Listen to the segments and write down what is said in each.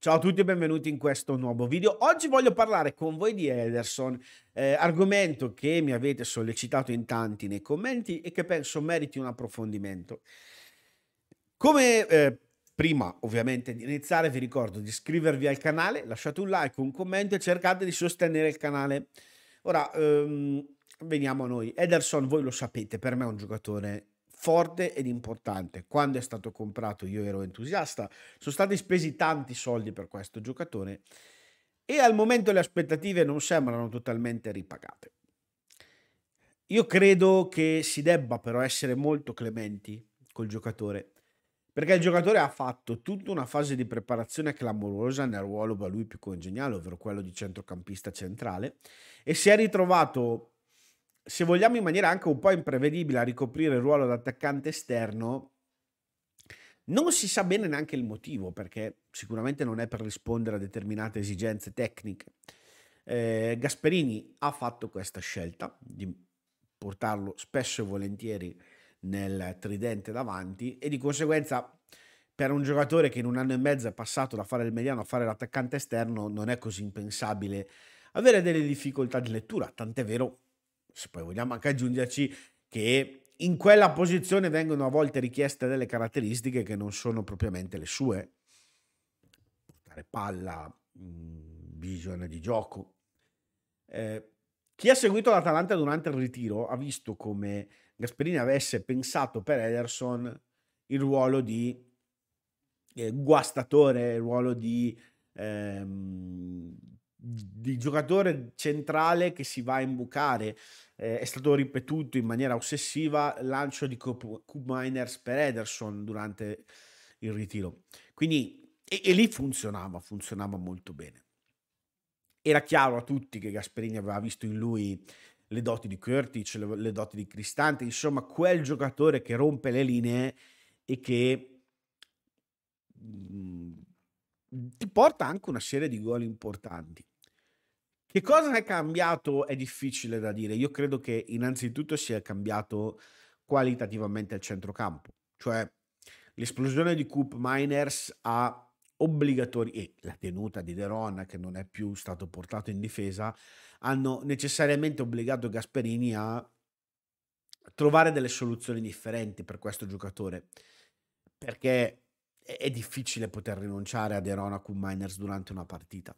Ciao a tutti e benvenuti in questo nuovo video. Oggi voglio parlare con voi di Ederson, eh, argomento che mi avete sollecitato in tanti nei commenti e che penso meriti un approfondimento. Come eh, prima ovviamente di iniziare vi ricordo di iscrivervi al canale, lasciate un like, un commento e cercate di sostenere il canale. Ora ehm, veniamo a noi. Ederson, voi lo sapete, per me è un giocatore forte ed importante. Quando è stato comprato io ero entusiasta, sono stati spesi tanti soldi per questo giocatore e al momento le aspettative non sembrano totalmente ripagate. Io credo che si debba però essere molto clementi col giocatore, perché il giocatore ha fatto tutta una fase di preparazione clamorosa nel ruolo da lui più congeniale, ovvero quello di centrocampista centrale, e si è ritrovato se vogliamo in maniera anche un po' imprevedibile a ricoprire il ruolo d'attaccante esterno, non si sa bene neanche il motivo, perché sicuramente non è per rispondere a determinate esigenze tecniche. Eh, Gasperini ha fatto questa scelta di portarlo spesso e volentieri nel tridente davanti e di conseguenza per un giocatore che in un anno e mezzo è passato da fare il mediano a fare l'attaccante esterno non è così impensabile avere delle difficoltà di lettura, tant'è vero se poi vogliamo anche aggiungerci che in quella posizione vengono a volte richieste delle caratteristiche che non sono propriamente le sue. Portare palla, mm, visione di gioco. Eh, chi ha seguito l'Atalanta durante il ritiro ha visto come Gasperini avesse pensato per Ederson il ruolo di eh, guastatore, il ruolo di ehm, di giocatore centrale che si va a imbucare. Eh, è stato ripetuto in maniera ossessiva il lancio di Miners per Ederson durante il ritiro. Quindi, e, e lì funzionava, funzionava molto bene. Era chiaro a tutti che Gasperini aveva visto in lui le doti di Curtis, le, le, doti di Cristante, insomma quel giocatore che rompe le linee e che mh, mm, ti porta anche una serie di gol importanti. Che cosa è cambiato è difficile da dire. Io credo che innanzitutto sia cambiato qualitativamente il centrocampo, cioè l'esplosione di Coop Miners ha obbligatori e la tenuta di De Ron che non è più stato portato in difesa hanno necessariamente obbligato Gasperini a trovare delle soluzioni differenti per questo giocatore perché è difficile poter rinunciare a De Ron a con Miners durante una partita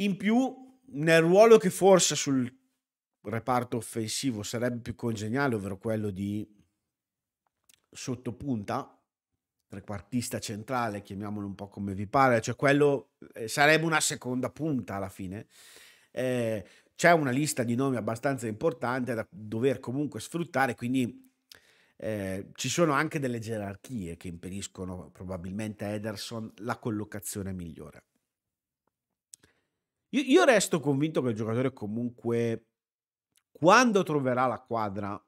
in più, nel ruolo che forse sul reparto offensivo sarebbe più congeniale, ovvero quello di sottopunta, trequartista centrale, chiamiamolo un po' come vi pare, cioè quello eh, sarebbe una seconda punta alla fine. Eh, c'è una lista di nomi abbastanza importante da dover comunque sfruttare, quindi eh, ci sono anche delle gerarchie che impediscono probabilmente a Ederson la collocazione migliore. Io, io resto convinto che il giocatore comunque, quando troverà la quadra,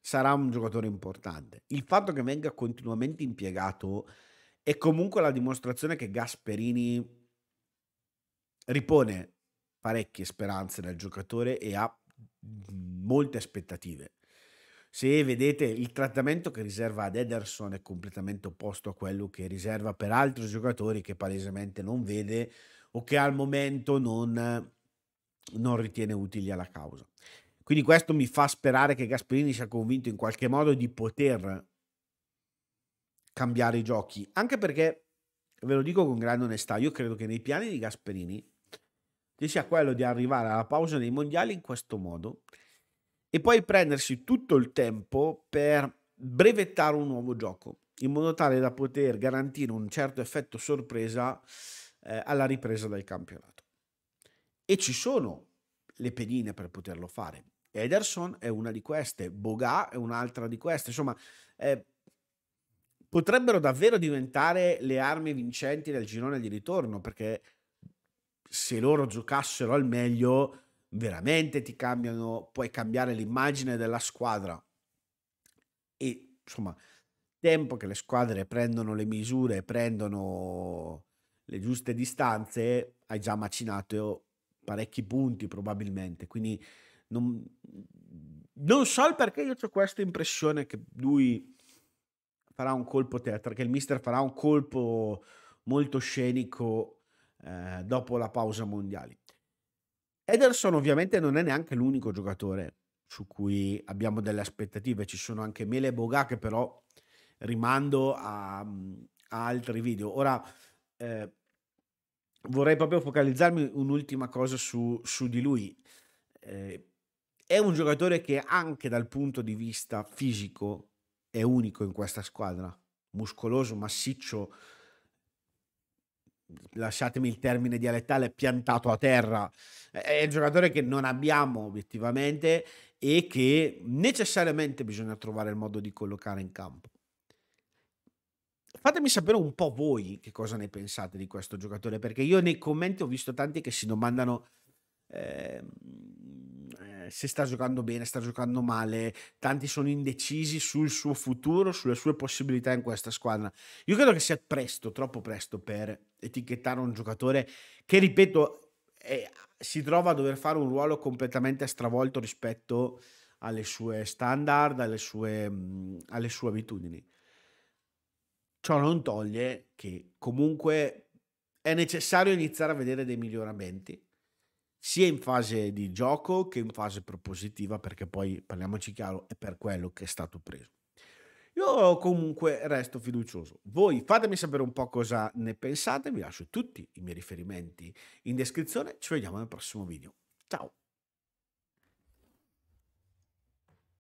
sarà un giocatore importante. Il fatto che venga continuamente impiegato è comunque la dimostrazione che Gasperini ripone parecchie speranze nel giocatore e ha mhmm, molte aspettative. Se vedete il trattamento che riserva ad Ederson è completamente opposto a quello che riserva per altri giocatori che palesemente non vede o che al momento non, non ritiene utili alla causa. Quindi questo mi fa sperare che Gasperini sia convinto in qualche modo di poter cambiare i giochi, anche perché, ve lo dico con grande onestà, io credo che nei piani di Gasperini ci sia quello di arrivare alla pausa dei mondiali in questo modo e poi prendersi tutto il tempo per brevettare un nuovo gioco, in modo tale da poter garantire un certo effetto sorpresa eh, alla ripresa del campionato. E ci sono le pedine per poterlo fare. Ederson è una di queste, Boga è un'altra di queste, insomma, eh, potrebbero davvero diventare le armi vincenti del girone di ritorno, perché se loro giocassero al meglio, veramente ti cambiano, puoi cambiare l'immagine della squadra. E insomma, tempo che le squadre prendono le misure, prendono le giuste distanze, hai già macinato parecchi punti probabilmente. Quindi non, non so il perché io ho questa impressione che lui farà un colpo teatro, che il mister farà un colpo molto scenico eh, dopo la pausa mondiale. Ederson ovviamente non è neanche l'unico giocatore su cui abbiamo delle aspettative, ci sono anche Mele e Boga che però rimando a, a altri video. Ora, eh, vorrei proprio focalizzarmi un'ultima cosa su, su di lui. Eh, è un giocatore che anche dal punto di vista fisico è unico in questa squadra, muscoloso, massiccio, lasciatemi il termine dialettale, piantato a terra. È un giocatore che non abbiamo obiettivamente e che necessariamente bisogna trovare il modo di collocare in campo fatemi sapere un po' voi che cosa ne pensate di questo giocatore, perché io nei commenti ho visto tanti che si domandano ehm, eh, se sta giocando bene, sta giocando male, tanti sono indecisi sul suo futuro, sulle sue possibilità in questa squadra. Io credo che sia presto, troppo presto per etichettare un giocatore che, ripeto, eh, si trova a dover fare un ruolo completamente stravolto rispetto alle sue standard, alle sue, alle sue abitudini. Ciò non toglie che comunque è necessario iniziare a vedere dei miglioramenti, sia in fase di gioco che in fase propositiva, perché poi, parliamoci chiaro, è per quello che è stato preso. Io comunque resto fiducioso. Voi fatemi sapere un po' cosa ne pensate, vi lascio tutti i miei riferimenti in descrizione, ci vediamo nel prossimo video. Ciao!